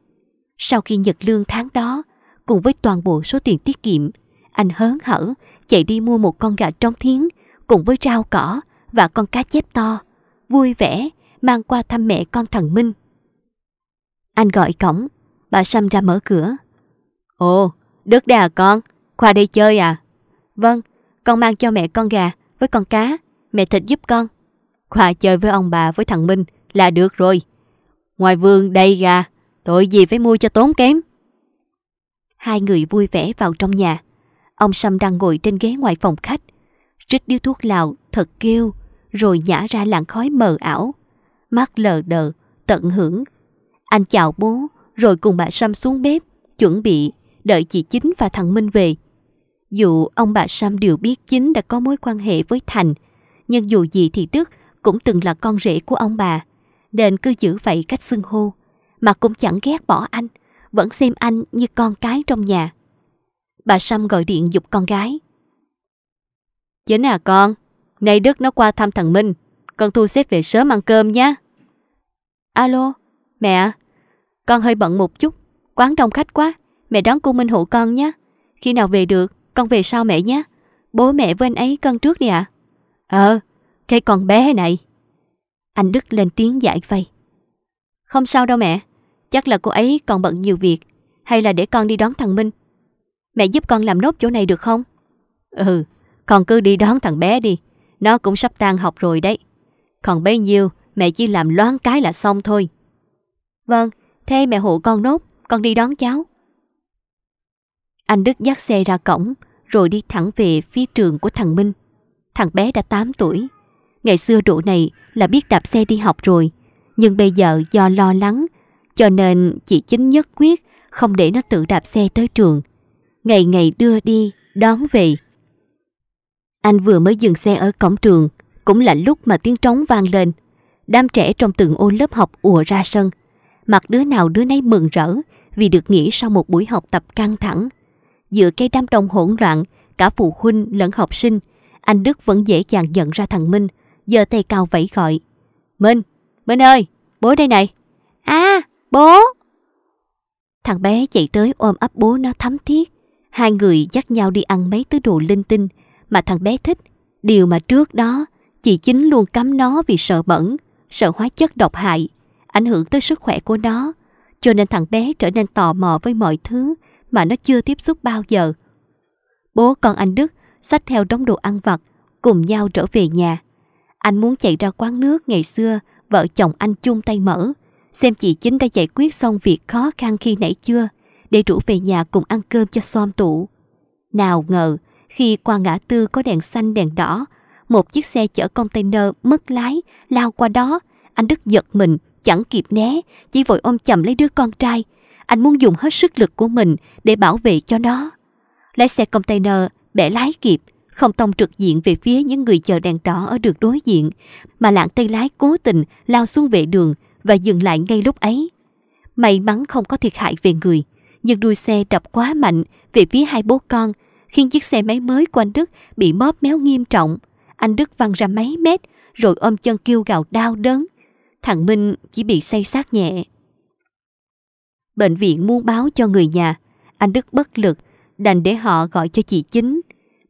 Sau khi nhận lương tháng đó, cùng với toàn bộ số tiền tiết kiệm, anh hớn hở chạy đi mua một con gà trống thiến cùng với rau cỏ và con cá chép to, vui vẻ mang qua thăm mẹ con thằng Minh. Anh gọi cổng, bà Sam ra mở cửa. Ồ, được đây à con, Khoa đi chơi à? Vâng, con mang cho mẹ con gà với con cá, mẹ thịt giúp con. Khoa chơi với ông bà với thằng Minh là được rồi. Ngoài vườn đầy gà, tội gì phải mua cho tốn kém. Hai người vui vẻ vào trong nhà. Ông Sâm đang ngồi trên ghế ngoài phòng khách. Rít điếu thuốc lào thật kêu, rồi nhả ra làn khói mờ ảo. Mắt lờ đờ, tận hưởng. Anh chào bố, rồi cùng bà Sâm xuống bếp, chuẩn bị đợi chị Chính và thằng Minh về. Dù ông bà Sam đều biết Chính đã có mối quan hệ với Thành, nhưng dù gì thì Đức cũng từng là con rể của ông bà, nên cứ giữ vậy cách xưng hô, mà cũng chẳng ghét bỏ anh, vẫn xem anh như con cái trong nhà. Bà Sam gọi điện dục con gái. Chính à con, nay Đức nó qua thăm thằng Minh, con thu xếp về sớm ăn cơm nhé. Alo, mẹ, con hơi bận một chút, quán đông khách quá, Mẹ đón cô Minh Hữu con nhé. Khi nào về được, con về sau mẹ nhé. Bố mẹ với anh ấy cân trước đi ạ. À? Ờ, cái con bé này. Anh Đức lên tiếng giải vây. Không sao đâu mẹ, chắc là cô ấy còn bận nhiều việc. Hay là để con đi đón thằng Minh. Mẹ giúp con làm nốt chỗ này được không? Ừ, con cứ đi đón thằng bé đi. Nó cũng sắp tan học rồi đấy. Còn bấy nhiêu, mẹ chỉ làm loáng cái là xong thôi. Vâng, thế mẹ hộ con nốt, con đi đón cháu. Anh Đức dắt xe ra cổng, rồi đi thẳng về phía trường của thằng Minh. Thằng bé đã 8 tuổi. Ngày xưa độ này là biết đạp xe đi học rồi, nhưng bây giờ do lo lắng, cho nên chị chính nhất quyết không để nó tự đạp xe tới trường. Ngày ngày đưa đi, đón về. Anh vừa mới dừng xe ở cổng trường, cũng là lúc mà tiếng trống vang lên. Đám trẻ trong từng ô lớp học ùa ra sân. Mặt đứa nào đứa nấy mừng rỡ vì được nghỉ sau một buổi học tập căng thẳng. Giữa cây đám đông hỗn loạn, cả phụ huynh lẫn học sinh, anh Đức vẫn dễ dàng nhận ra thằng Minh, giơ tay cao vẫy gọi. Minh, Minh ơi, bố đây này. À, bố. Thằng bé chạy tới ôm ấp bố nó thắm thiết. Hai người dắt nhau đi ăn mấy thứ đồ linh tinh mà thằng bé thích. Điều mà trước đó, chị chính luôn cấm nó vì sợ bẩn, sợ hóa chất độc hại, ảnh hưởng tới sức khỏe của nó. Cho nên thằng bé trở nên tò mò với mọi thứ mà nó chưa tiếp xúc bao giờ. Bố con anh Đức xách theo đống đồ ăn vặt, cùng nhau trở về nhà. Anh muốn chạy ra quán nước ngày xưa, vợ chồng anh chung tay mở, xem chị Chính đã giải quyết xong việc khó khăn khi nãy chưa, để rủ về nhà cùng ăn cơm cho xóm tủ. Nào ngờ, khi qua ngã tư có đèn xanh đèn đỏ, một chiếc xe chở container mất lái lao qua đó, anh Đức giật mình, chẳng kịp né, chỉ vội ôm chầm lấy đứa con trai, anh muốn dùng hết sức lực của mình để bảo vệ cho nó. Lái xe container bẻ lái kịp, không tông trực diện về phía những người chờ đèn đỏ ở đường đối diện, mà lạng tay lái cố tình lao xuống vệ đường và dừng lại ngay lúc ấy. May mắn không có thiệt hại về người, nhưng đuôi xe đập quá mạnh về phía hai bố con, khiến chiếc xe máy mới của anh Đức bị móp méo nghiêm trọng. Anh Đức văng ra mấy mét, rồi ôm chân kêu gào đau đớn. Thằng Minh chỉ bị say sát nhẹ. Bệnh viện muốn báo cho người nhà, anh Đức bất lực, đành để họ gọi cho chị chính.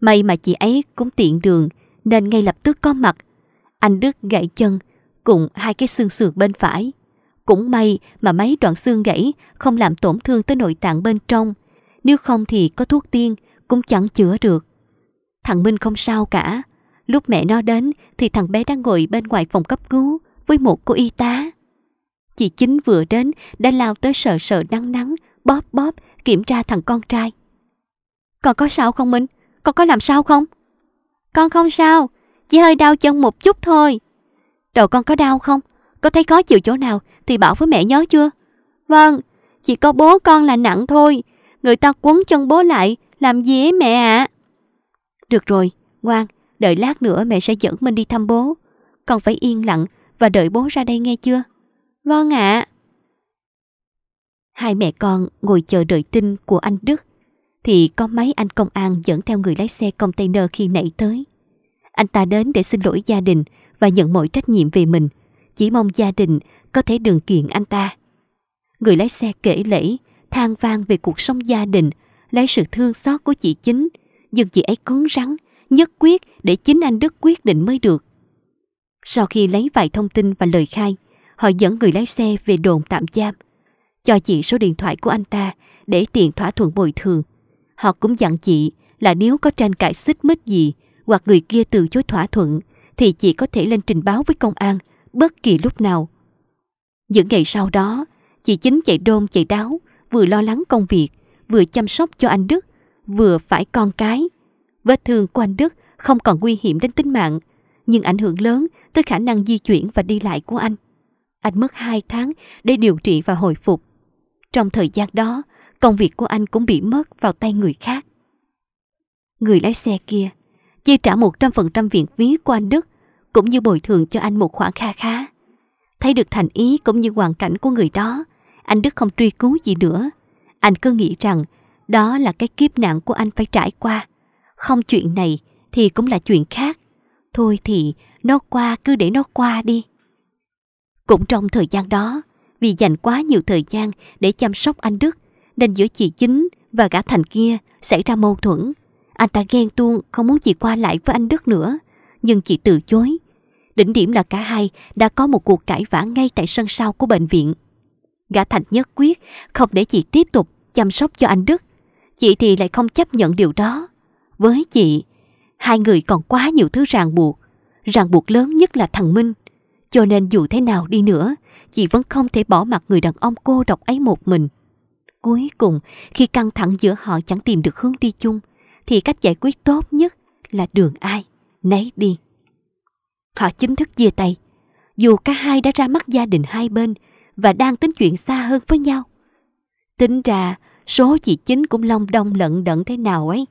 May mà chị ấy cũng tiện đường, nên ngay lập tức có mặt. Anh Đức gãy chân, cùng hai cái xương sườn bên phải. Cũng may mà mấy đoạn xương gãy không làm tổn thương tới nội tạng bên trong. Nếu không thì có thuốc tiên cũng chẳng chữa được. Thằng Minh không sao cả. Lúc mẹ nó đến thì thằng bé đang ngồi bên ngoài phòng cấp cứu với một cô y tá. Chị chính vừa đến đã lao tới sợ sợ đắng nắng, bóp bóp, kiểm tra thằng con trai. Con có sao không Minh? Con có làm sao không? Con không sao, chỉ hơi đau chân một chút thôi. Đầu con có đau không? Có thấy khó chịu chỗ nào thì bảo với mẹ nhớ chưa? Vâng, chỉ có bố con là nặng thôi. Người ta quấn chân bố lại, làm gì ấy mẹ ạ? À? Được rồi, ngoan, đợi lát nữa mẹ sẽ dẫn mình đi thăm bố. Con phải yên lặng và đợi bố ra đây nghe chưa? Vâng ạ. Hai mẹ con ngồi chờ đợi tin của anh Đức thì có mấy anh công an dẫn theo người lái xe container khi nãy tới. Anh ta đến để xin lỗi gia đình và nhận mọi trách nhiệm về mình, chỉ mong gia đình có thể đừng kiện anh ta. Người lái xe kể lễ, than vang về cuộc sống gia đình, lấy sự thương xót của chị chính, nhưng chị ấy cứng rắn, nhất quyết để chính anh Đức quyết định mới được. Sau khi lấy vài thông tin và lời khai, họ dẫn người lái xe về đồn tạm giam, cho chị số điện thoại của anh ta để tiện thỏa thuận bồi thường. Họ cũng dặn chị là nếu có tranh cãi xích mích gì hoặc người kia từ chối thỏa thuận thì chị có thể lên trình báo với công an bất kỳ lúc nào. Những ngày sau đó, chị chính chạy đôn chạy đáo, vừa lo lắng công việc, vừa chăm sóc cho anh Đức, vừa phải con cái. Vết thương của anh Đức không còn nguy hiểm đến tính mạng, nhưng ảnh hưởng lớn tới khả năng di chuyển và đi lại của anh. Anh mất 2 tháng để điều trị và hồi phục. Trong thời gian đó, công việc của anh cũng bị mất vào tay người khác. Người lái xe kia chi trả 100% viện phí của anh Đức cũng như bồi thường cho anh một khoản kha khá. Thấy được thành ý cũng như hoàn cảnh của người đó, anh Đức không truy cứu gì nữa. Anh cứ nghĩ rằng đó là cái kiếp nạn của anh phải trải qua. Không chuyện này thì cũng là chuyện khác. Thôi thì nó qua cứ để nó qua đi. Cũng trong thời gian đó, vì dành quá nhiều thời gian để chăm sóc anh Đức, nên giữa chị Chính và gã thành kia xảy ra mâu thuẫn. Anh ta ghen tuông không muốn chị qua lại với anh Đức nữa, nhưng chị từ chối. Đỉnh điểm là cả hai đã có một cuộc cãi vã ngay tại sân sau của bệnh viện. Gã Thành nhất quyết không để chị tiếp tục chăm sóc cho anh Đức. Chị thì lại không chấp nhận điều đó. Với chị, hai người còn quá nhiều thứ ràng buộc. Ràng buộc lớn nhất là thằng Minh. Cho nên dù thế nào đi nữa, chị vẫn không thể bỏ mặc người đàn ông cô độc ấy một mình. Cuối cùng, khi căng thẳng giữa họ chẳng tìm được hướng đi chung, thì cách giải quyết tốt nhất là đường ai, nấy đi. Họ chính thức chia tay, dù cả hai đã ra mắt gia đình hai bên và đang tính chuyện xa hơn với nhau. Tính ra, số chị chính cũng long đong lận đận thế nào ấy.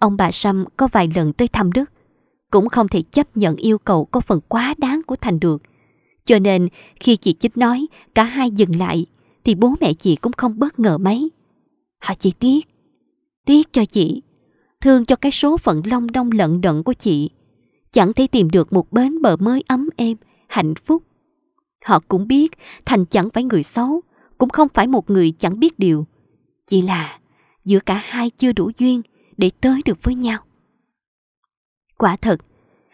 Ông bà Sâm có vài lần tới thăm Đức, cũng không thể chấp nhận yêu cầu có phần quá đáng của Thành được. Cho nên khi chị Chích nói cả hai dừng lại thì bố mẹ chị cũng không bất ngờ mấy. Họ chỉ tiếc, tiếc cho chị, thương cho cái số phận long đong lận đận của chị. Chẳng thể tìm được một bến bờ mới ấm êm, hạnh phúc. Họ cũng biết Thành chẳng phải người xấu, cũng không phải một người chẳng biết điều. Chỉ là giữa cả hai chưa đủ duyên để tới được với nhau. Quả thật,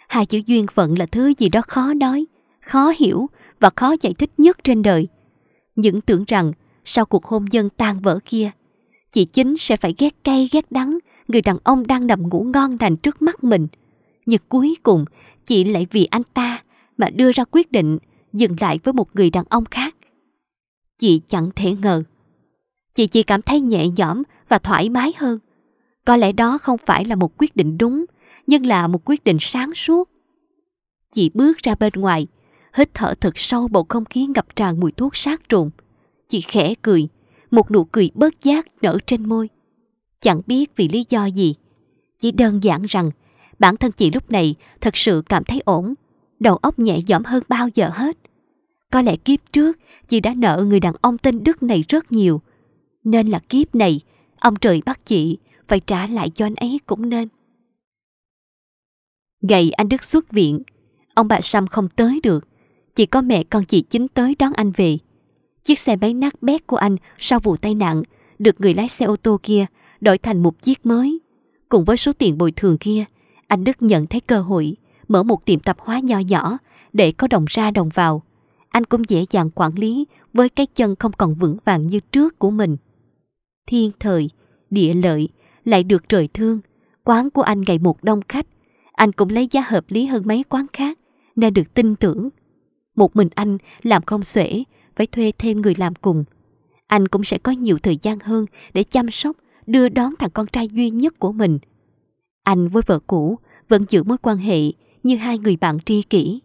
hai chữ duyên phận là thứ gì đó khó nói, khó hiểu và khó giải thích nhất trên đời. Những tưởng rằng sau cuộc hôn nhân tan vỡ kia, chị chính sẽ phải ghét cay ghét đắng người đàn ông đang nằm ngủ ngon lành trước mắt mình. Nhưng cuối cùng, chị lại vì anh ta mà đưa ra quyết định dừng lại với một người đàn ông khác. Chị chẳng thể ngờ. Chị chỉ cảm thấy nhẹ nhõm và thoải mái hơn. Có lẽ đó không phải là một quyết định đúng nhưng là một quyết định sáng suốt. Chị bước ra bên ngoài, hít thở thật sâu bầu không khí ngập tràn mùi thuốc sát trùng. Chị khẽ cười, một nụ cười bớt giác nở trên môi. Chẳng biết vì lý do gì, chỉ đơn giản rằng bản thân chị lúc này thật sự cảm thấy ổn, đầu óc nhẹ nhõm hơn bao giờ hết. Có lẽ kiếp trước chị đã nợ người đàn ông tên Đức này rất nhiều, nên là kiếp này ông trời bắt chị phải trả lại cho anh ấy cũng nên. Ngày anh Đức xuất viện, ông bà Sam không tới được. Chỉ có mẹ con chị chính tới đón anh về. Chiếc xe máy nát bét của anh sau vụ tai nạn được người lái xe ô tô kia đổi thành một chiếc mới. Cùng với số tiền bồi thường kia, anh Đức nhận thấy cơ hội mở một tiệm tạp hóa nhỏ nhỏ để có đồng ra đồng vào. Anh cũng dễ dàng quản lý với cái chân không còn vững vàng như trước của mình. Thiên thời, địa lợi lại được trời thương, quán của anh ngày một đông khách, anh cũng lấy giá hợp lý hơn mấy quán khác nên được tin tưởng. Một mình anh làm không xuể, phải thuê thêm người làm cùng. Anh cũng sẽ có nhiều thời gian hơn để chăm sóc, đưa đón thằng con trai duy nhất của mình. Anh với vợ cũ vẫn giữ mối quan hệ như hai người bạn tri kỷ.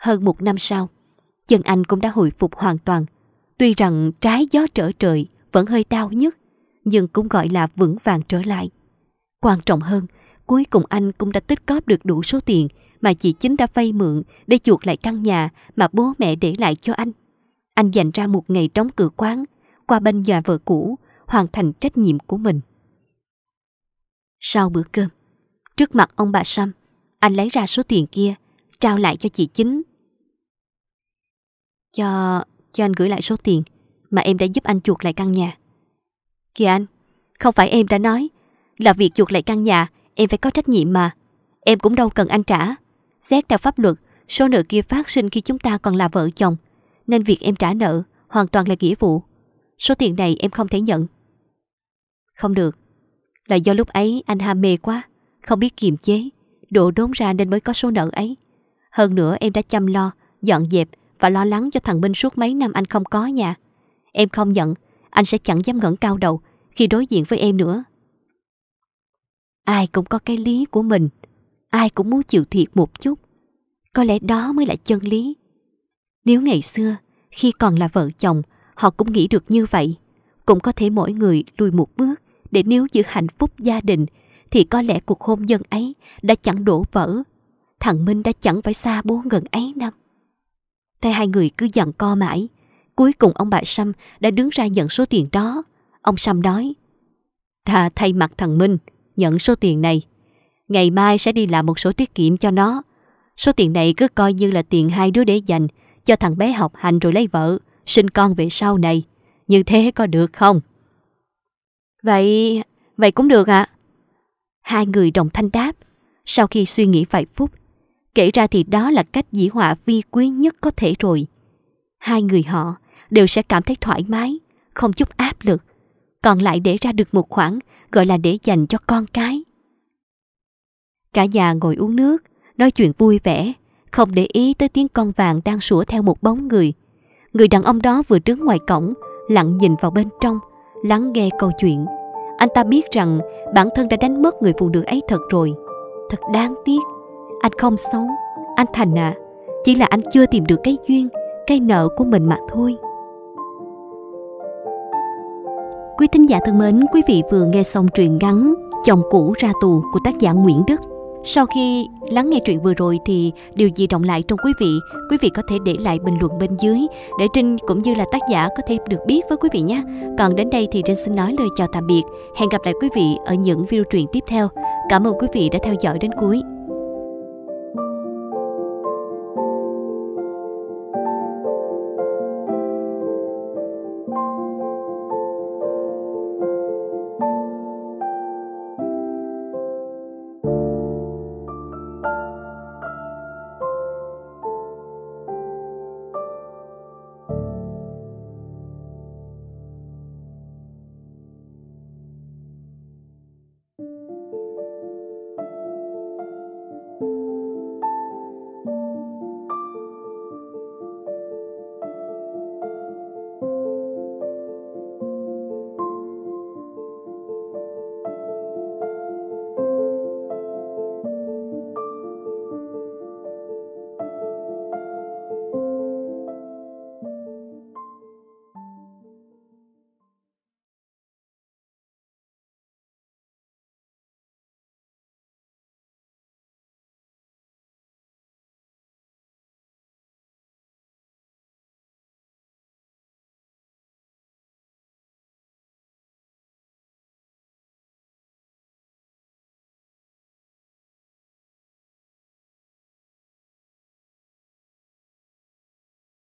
Hơn một năm sau, chân anh cũng đã hồi phục hoàn toàn. Tuy rằng trái gió trở trời vẫn hơi đau nhất nhưng cũng gọi là vững vàng trở lại. Quan trọng hơn Cuối cùng anh cũng đã tích cóp được đủ số tiền mà chị chính đã vay mượn để chuộc lại căn nhà mà bố mẹ để lại cho anh. Anh dành ra một ngày đóng cửa quán, qua bên nhà vợ cũ, hoàn thành trách nhiệm của mình. Sau bữa cơm, trước mặt ông bà Sam, anh lấy ra số tiền kia, trao lại cho chị chính. Cho, cho anh gửi lại số tiền mà em đã giúp anh chuột lại căn nhà. Kìa anh, không phải em đã nói là việc chuột lại căn nhà em phải có trách nhiệm mà. Em cũng đâu cần anh trả. Xét theo pháp luật, số nợ kia phát sinh khi chúng ta còn là vợ chồng. Nên việc em trả nợ hoàn toàn là nghĩa vụ. Số tiền này em không thể nhận. Không được. Là do lúc ấy anh ham mê quá, không biết kiềm chế, đổ đốn ra nên mới có số nợ ấy. Hơn nữa em đã chăm lo, dọn dẹp và lo lắng cho thằng Minh suốt mấy năm anh không có nhà. Em không nhận, anh sẽ chẳng dám ngẩng cao đầu khi đối diện với em nữa. Ai cũng có cái lý của mình, ai cũng muốn chịu thiệt một chút. Có lẽ đó mới là chân lý. Nếu ngày xưa, khi còn là vợ chồng, họ cũng nghĩ được như vậy, cũng có thể mỗi người lùi một bước để níu giữ hạnh phúc gia đình, thì có lẽ cuộc hôn nhân ấy đã chẳng đổ vỡ. Thằng Minh đã chẳng phải xa bố gần ấy năm. Thế hai người cứ dặn co mãi. Cuối cùng ông bà Sâm đã đứng ra nhận số tiền đó. Ông Sâm nói, Ta thay mặt thằng Minh, nhận số tiền này. Ngày mai sẽ đi làm một số tiết kiệm cho nó. Số tiền này cứ coi như là tiền hai đứa để dành, cho thằng bé học hành rồi lấy vợ, sinh con về sau này. Như thế có được không? Vậy... vậy cũng được ạ. À? Hai người đồng thanh đáp. Sau khi suy nghĩ vài phút, kể ra thì đó là cách dĩ họa vi quý nhất có thể rồi. Hai người họ đều sẽ cảm thấy thoải mái, không chút áp lực. Còn lại để ra được một khoản gọi là để dành cho con cái. Cả nhà ngồi uống nước, nói chuyện vui vẻ, không để ý tới tiếng con vàng đang sủa theo một bóng người. Người đàn ông đó vừa đứng ngoài cổng, lặng nhìn vào bên trong, lắng nghe câu chuyện. Anh ta biết rằng bản thân đã đánh mất người phụ nữ ấy thật rồi. Thật đáng tiếc. Anh không xấu. Anh Thành à, chỉ là anh chưa tìm được cái duyên, cái nợ của mình mà thôi. Quý thính giả thân mến, quý vị vừa nghe xong truyện ngắn Chồng cũ ra tù của tác giả Nguyễn Đức. Sau khi lắng nghe truyện vừa rồi thì điều gì động lại trong quý vị, quý vị có thể để lại bình luận bên dưới để Trinh cũng như là tác giả có thể được biết với quý vị nhé. Còn đến đây thì Trinh xin nói lời chào tạm biệt. Hẹn gặp lại quý vị ở những video truyện tiếp theo. Cảm ơn quý vị đã theo dõi đến cuối.